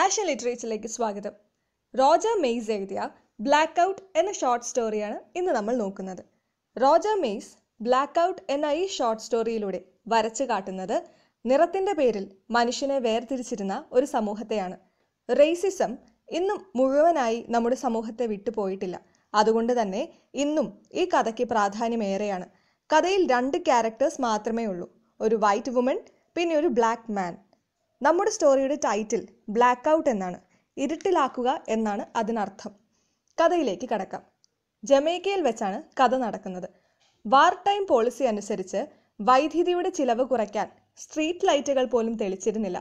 ആഷ്യൻ ലിറ്ററേച്ചറിലേക്ക് സ്വാഗതം Roger Mais എഴുതിയ ബ്ലാക്ക് ഔട്ട് എന്ന ഷോർട്ട് സ്റ്റോറിയാണ് ഇന്ന് നമ്മൾ നോക്കുന്നത് റോജർ മെയ്സ് ബ്ലാക്ക് ഔട്ട് എന്ന ഈ ഷോർട്ട് സ്റ്റോറിയിലൂടെ വരച്ചു കാട്ടുന്നത് നിറത്തിൻ്റെ പേരിൽ മനുഷ്യനെ വേർതിരിച്ചിരുന്ന ഒരു സമൂഹത്തെയാണ് റേസിസം ഇന്നും മുഴുവനായി നമ്മുടെ സമൂഹത്തെ വിട്ടുപോയിട്ടില്ല അതുകൊണ്ട് തന്നെ ഇന്നും ഈ കഥയ്ക്ക് പ്രാധാന്യമേറെയാണ് കഥയിൽ രണ്ട് ക്യാരക്ടേഴ്സ് മാത്രമേ ഉള്ളൂ ഒരു വൈറ്റ് വുമൺ പിന്നെ ഒരു ബ്ലാക്ക് മാൻ നമ്മുടെ സ്റ്റോറിയുടെ ടൈറ്റിൽ ബ്ലാക്ക് ഔട്ട് എന്നാണ് ഇരുട്ടിലാക്കുക എന്നാണ് അതിനർത്ഥം കഥയിലേക്ക് കടക്കാം ജമൈക്കയിൽ വെച്ചാണ് കഥ നടക്കുന്നത് വാർ ടൈം പോളിസി അനുസരിച്ച് വൈദ്യുതിയുടെ ചിലവ് കുറയ്ക്കാൻ സ്ട്രീറ്റ് ലൈറ്റുകൾ പോലും തെളിച്ചിരുന്നില്ല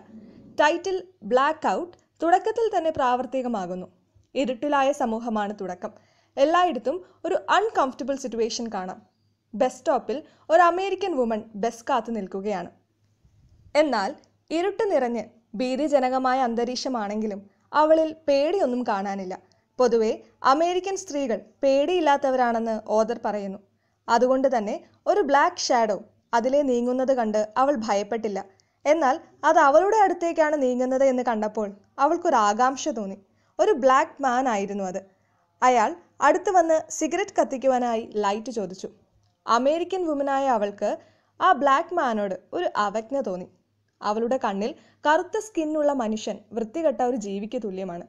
ടൈറ്റിൽ ബ്ലാക്ക് ഔട്ട് തുടക്കത്തിൽ തന്നെ പ്രാവർത്തികമാകുന്നു ഇരുട്ടിലായ സമൂഹമാണ് തുടക്കം എല്ലായിടത്തും ഒരു അൺകംഫർട്ടബിൾ സിറ്റുവേഷൻ കാണാം ബസ് സ്റ്റോപ്പിൽ ഒരു അമേരിക്കൻ വുമൺ ബസ് കാത്തു നിൽക്കുകയാണ് എന്നാൽ ഇരുട്ട് നിറഞ്ഞ് ഭീതിജനകമായ അന്തരീക്ഷമാണെങ്കിലും അവളിൽ പേടിയൊന്നും കാണാനില്ല പൊതുവെ അമേരിക്കൻ സ്ത്രീകൾ പേടിയില്ലാത്തവരാണെന്ന് ഓദർ പറയുന്നു അതുകൊണ്ട് തന്നെ ഒരു ബ്ലാക്ക് ഷാഡോ അതിലെ നീങ്ങുന്നത് കണ്ട് അവൾ ഭയപ്പെട്ടില്ല എന്നാൽ അത് അവളുടെ അടുത്തേക്കാണ് നീങ്ങുന്നത് എന്ന് കണ്ടപ്പോൾ അവൾക്കൊരു ആകാംക്ഷ തോന്നി ഒരു ബ്ലാക്ക് മാൻ ആയിരുന്നു അത് അയാൾ അടുത്ത് വന്ന് സിഗരറ്റ് കത്തിക്കുവാനായി ലൈറ്റ് ചോദിച്ചു അമേരിക്കൻ വുമനായ അവൾക്ക് ആ ബ്ലാക്ക് മാനോട് ഒരു അവജ്ഞ തോന്നി അവളുടെ കണ്ണിൽ കറുത്ത സ്കിന്നുള്ള മനുഷ്യൻ വൃത്തികെട്ട ഒരു ജീവിക്ക് തുല്യമാണ്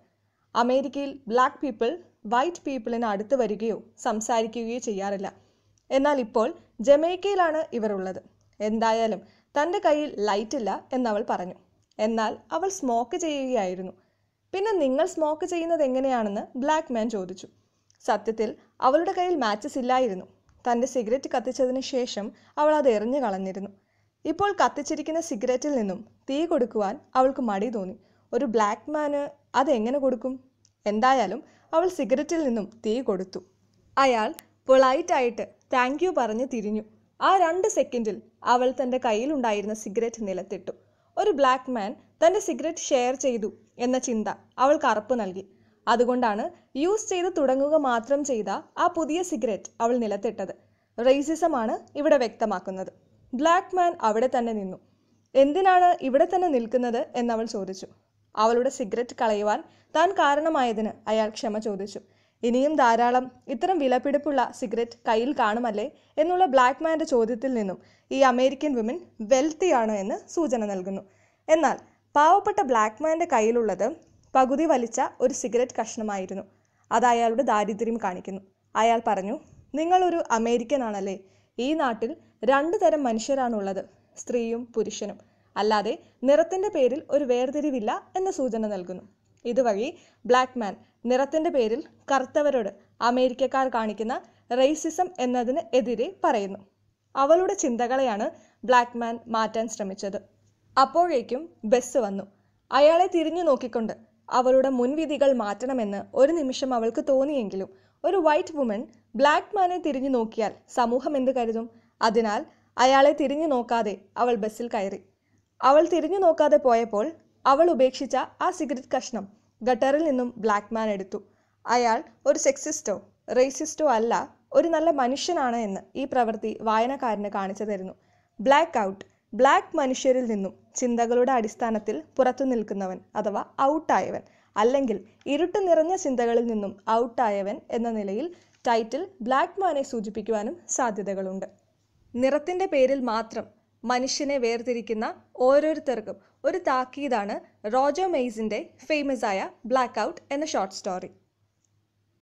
അമേരിക്കയിൽ ബ്ലാക്ക് പീപ്പിൾ വൈറ്റ് പീപ്പിളിന് അടുത്ത് വരികയോ സംസാരിക്കുകയോ ചെയ്യാറില്ല എന്നാൽ ഇപ്പോൾ ജമൈക്കയിലാണ് ഇവർ ഉള്ളത് എന്തായാലും തൻ്റെ കയ്യിൽ ലൈറ്റ് ഇല്ല എന്നവൾ പറഞ്ഞു എന്നാൽ അവൾ സ്മോക്ക് ചെയ്യുകയായിരുന്നു പിന്നെ നിങ്ങൾ സ്മോക്ക് ചെയ്യുന്നത് എങ്ങനെയാണെന്ന് ബ്ലാക്ക് മാൻ ചോദിച്ചു സത്യത്തിൽ അവളുടെ കയ്യിൽ മാച്ചസ് ഇല്ലായിരുന്നു തൻ്റെ സിഗരറ്റ് കത്തിച്ചതിന് ശേഷം അവൾ അത് എറിഞ്ഞു കളഞ്ഞിരുന്നു ഇപ്പോൾ കത്തിച്ചിരിക്കുന്ന സിഗരറ്റിൽ നിന്നും തീ കൊടുക്കുവാൻ അവൾക്ക് മടി തോന്നി ഒരു ബ്ലാക്ക് മാന് അതെങ്ങനെ കൊടുക്കും എന്തായാലും അവൾ സിഗരറ്റിൽ നിന്നും തീ കൊടുത്തു അയാൾ പൊളൈറ്റായിട്ട് താങ്ക് യു പറഞ്ഞ് തിരിഞ്ഞു ആ രണ്ട് സെക്കൻഡിൽ അവൾ തൻ്റെ കയ്യിലുണ്ടായിരുന്ന സിഗരറ്റ് നിലത്തിട്ടു ഒരു ബ്ലാക്ക് മാൻ തൻ്റെ സിഗരറ്റ് ഷെയർ ചെയ്തു എന്ന ചിന്ത അവൾക്ക് അറപ്പ് നൽകി അതുകൊണ്ടാണ് യൂസ് ചെയ്ത് തുടങ്ങുക മാത്രം ചെയ്ത ആ പുതിയ സിഗരറ്റ് അവൾ നിലത്തിട്ടത് റേസിസമാണ് ഇവിടെ വ്യക്തമാക്കുന്നത് ബ്ലാക്ക് മാൻ അവിടെ തന്നെ നിന്നു എന്തിനാണ് ഇവിടെ തന്നെ നിൽക്കുന്നത് എന്നവൾ ചോദിച്ചു അവളുടെ സിഗരറ്റ് കളയുവാൻ താൻ കാരണമായതിന് അയാൾ ക്ഷമ ചോദിച്ചു ഇനിയും ധാരാളം ഇത്തരം വിലപിടിപ്പുള്ള സിഗരറ്റ് കയ്യിൽ കാണുമല്ലേ എന്നുള്ള ബ്ലാക്ക് മാൻ്റെ ചോദ്യത്തിൽ നിന്നും ഈ അമേരിക്കൻ വിമൻ വെൽത്തിയാണ് എന്ന് സൂചന നൽകുന്നു എന്നാൽ പാവപ്പെട്ട ബ്ലാക്ക് മാൻ്റെ കയ്യിലുള്ളത് പകുതി വലിച്ച ഒരു സിഗരറ്റ് കഷ്ണമായിരുന്നു അത് അയാളുടെ ദാരിദ്ര്യം കാണിക്കുന്നു അയാൾ പറഞ്ഞു നിങ്ങളൊരു അമേരിക്കൻ ആണല്ലേ ഈ നാട്ടിൽ രണ്ട് തരം മനുഷ്യരാണുള്ളത് സ്ത്രീയും പുരുഷനും അല്ലാതെ നിറത്തിൻ്റെ പേരിൽ ഒരു വേർതിരിവില്ല എന്ന സൂചന നൽകുന്നു ഇതുവഴി ബ്ലാക്ക് മാൻ നിറത്തിൻ്റെ പേരിൽ കറുത്തവരോട് അമേരിക്കക്കാർ കാണിക്കുന്ന റേസിസം എന്നതിന് എതിരെ പറയുന്നു അവളുടെ ചിന്തകളെയാണ് ബ്ലാക്ക് മാൻ മാറ്റാൻ ശ്രമിച്ചത് അപ്പോഴേക്കും ബസ് വന്നു അയാളെ തിരിഞ്ഞു നോക്കിക്കൊണ്ട് അവളുടെ മുൻവിധികൾ മാറ്റണമെന്ന് ഒരു നിമിഷം അവൾക്ക് തോന്നിയെങ്കിലും ഒരു വൈറ്റ് വുമൺ ബ്ലാക്ക് മാനെ തിരിഞ്ഞു നോക്കിയാൽ സമൂഹം എന്ത് കരുതും അതിനാൽ അയാളെ തിരിഞ്ഞു നോക്കാതെ അവൾ ബസ്സിൽ കയറി അവൾ തിരിഞ്ഞു നോക്കാതെ പോയപ്പോൾ അവൾ ഉപേക്ഷിച്ച ആ സിഗരറ്റ് കഷ്ണം ഗട്ടറിൽ നിന്നും ബ്ലാക്ക് മാൻ എടുത്തു അയാൾ ഒരു സെക്സിസ്റ്റോ റേസിസ്റ്റോ അല്ല ഒരു നല്ല മനുഷ്യനാണ് എന്ന് ഈ പ്രവൃത്തി വായനക്കാരന് കാണിച്ചു തരുന്നു ബ്ലാക്ക് ഔട്ട് ബ്ലാക്ക് മനുഷ്യരിൽ നിന്നും ചിന്തകളുടെ അടിസ്ഥാനത്തിൽ പുറത്തു നിൽക്കുന്നവൻ അഥവാ ഔട്ടായവൻ അല്ലെങ്കിൽ ഇരുട്ട് നിറഞ്ഞ ചിന്തകളിൽ നിന്നും ഔട്ടായവൻ എന്ന നിലയിൽ ടൈറ്റിൽ ബ്ലാക്ക് മാനെ സൂചിപ്പിക്കുവാനും സാധ്യതകളുണ്ട് നിറത്തിൻ്റെ പേരിൽ മാത്രം മനുഷ്യനെ വേർതിരിക്കുന്ന ഓരോരുത്തർക്കും ഒരു താക്കീതാണ് റോജോ മെയ്സിൻ്റെ ഫേമസായ ബ്ലാക്ക് ഔട്ട് എന്ന ഷോർട്ട് സ്റ്റോറി